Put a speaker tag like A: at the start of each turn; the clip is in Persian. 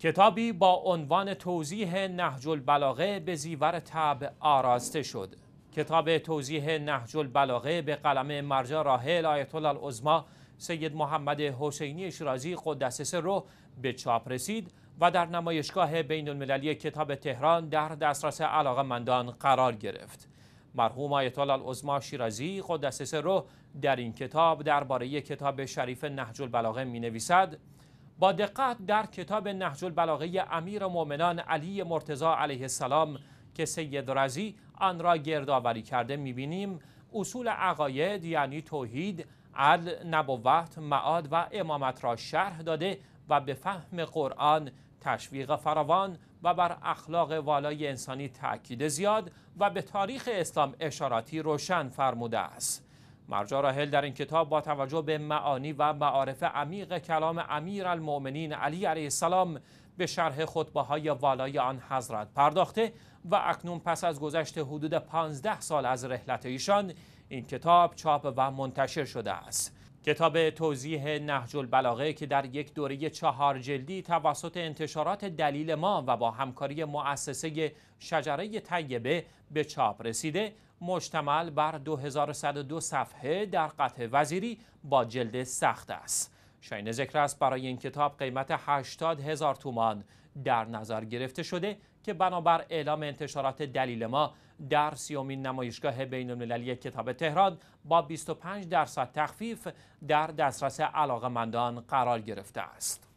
A: کتابی با عنوان توضیح نهج البلاغه به زیور تب آراسته شد کتاب توضیح نهج البلاغه به قلم مرجع راهل آیت الله العظما سید محمد حسینی شیرازی قدس سره به چاپ رسید و در نمایشگاه بین المللی کتاب تهران در دسترس مندان قرار گرفت مرحوم آیت الله العظما شیرازی قدس سره در این کتاب درباره کتاب شریف نهج البلاغه می نویسد با دقت در کتاب نهج البلاغه امیر مؤمنان علی مرتضا علیه السلام که سید رزی آن را گردآوری کرده میبینیم اصول عقاید یعنی توحید عدل نبوت معاد و امامت را شرح داده و به فهم قرآن تشویق فراوان و بر اخلاق والای انسانی تاکید زیاد و به تاریخ اسلام اشاراتی روشن فرموده است مرجع راهل در این کتاب با توجه به معانی و معارف عمیق کلام امیر المؤمنین علی علیه السلام به شرح خطبه های والای آن حضرت پرداخته و اکنون پس از گذشت حدود 15 سال از رحلت ایشان این کتاب چاپ و منتشر شده است کتاب توضیح نهج البلاغه که در یک دوره چهار جلدی توسط انتشارات دلیل ما و با همکاری مؤسسه شجره طیبه به چاپ رسیده مشتمل بر 2102 صفحه در قطع وزیری با جلد سخت است. شاین ذکر است برای این کتاب قیمت 80 هزار تومان در نظر گرفته شده که بنابر اعلام انتشارات دلیل ما در سیومین نمایشگاه بین المللی کتاب تهران با 25 درصد تخفیف در دسترس مندان قرار گرفته است.